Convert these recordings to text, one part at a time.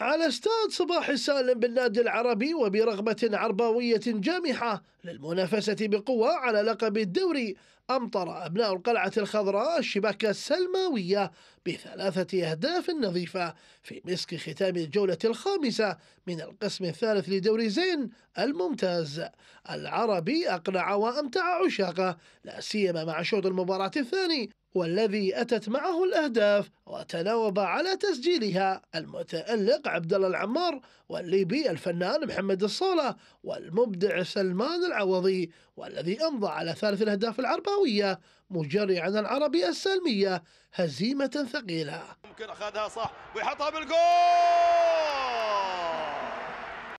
على استاد صباح السالم بالنادي العربي وبرغبة عرباوية جامحة للمنافسة بقوة على لقب الدوري أمطر أبناء القلعة الخضراء الشباك السلماوية بثلاثة أهداف نظيفة في مسك ختام الجولة الخامسة من القسم الثالث لدوري زين الممتاز العربي أقنع وأمتع عشاقه لا سيما مع شوط المباراة الثاني والذي أتت معه الأهداف وتناوب على تسجيلها المتألق عبد الله العمار والليبي الفنان محمد الصولة والمبدع سلمان العوضي والذي أمضى على ثالث الأهداف العرباوية مجري عن العربي السلمية هزيمة ثقيلة ممكن أخذها صح ويحطها بالجول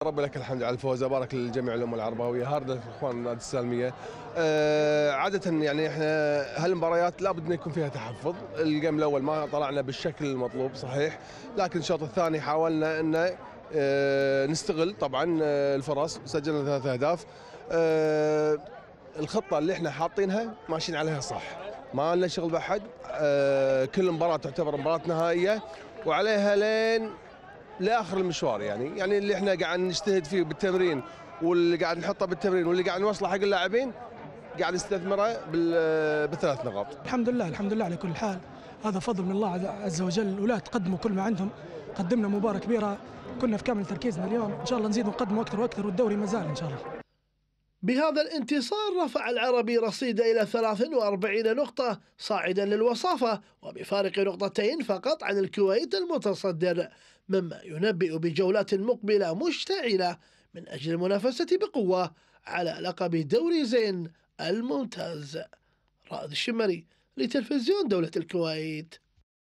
رب لك الحمد على الفوز بارك لجميع الامه العرباويه هارد اخوان نادي السالميه آه عاده يعني احنا هالمباريات لابد ان يكون فيها تحفظ الجيم الاول ما طلعنا بالشكل المطلوب صحيح لكن الشوط الثاني حاولنا ان آه نستغل طبعا آه، الفرص سجلنا ثلاث اهداف آه الخطه اللي احنا حاطينها ماشيين عليها صح ما لنا شغل باحد آه كل مباراه تعتبر مباراه نهائيه وعليها لين لاخر المشوار يعني يعني اللي احنا قاعد نجتهد فيه بالتمرين واللي قاعد نحطه بالتمرين واللي قاعد نوصله حق اللاعبين قاعد نستثمره بالثلاث نقاط. الحمد لله الحمد لله على كل حال هذا فضل من الله عز وجل الاولاد قدموا كل ما عندهم قدمنا مباراه كبيره كنا في كامل تركيزنا اليوم ان شاء الله نزيد نقدم اكثر واكثر والدوري ما زال ان شاء الله. بهذا الانتصار رفع العربي رصيده إلى 43 نقطة صاعدا للوصافة وبفارق نقطتين فقط عن الكويت المتصدر مما ينبئ بجولات مقبلة مشتعلة من أجل المنافسة بقوة على لقب دوري زين الممتاز رائد الشمري لتلفزيون دولة الكويت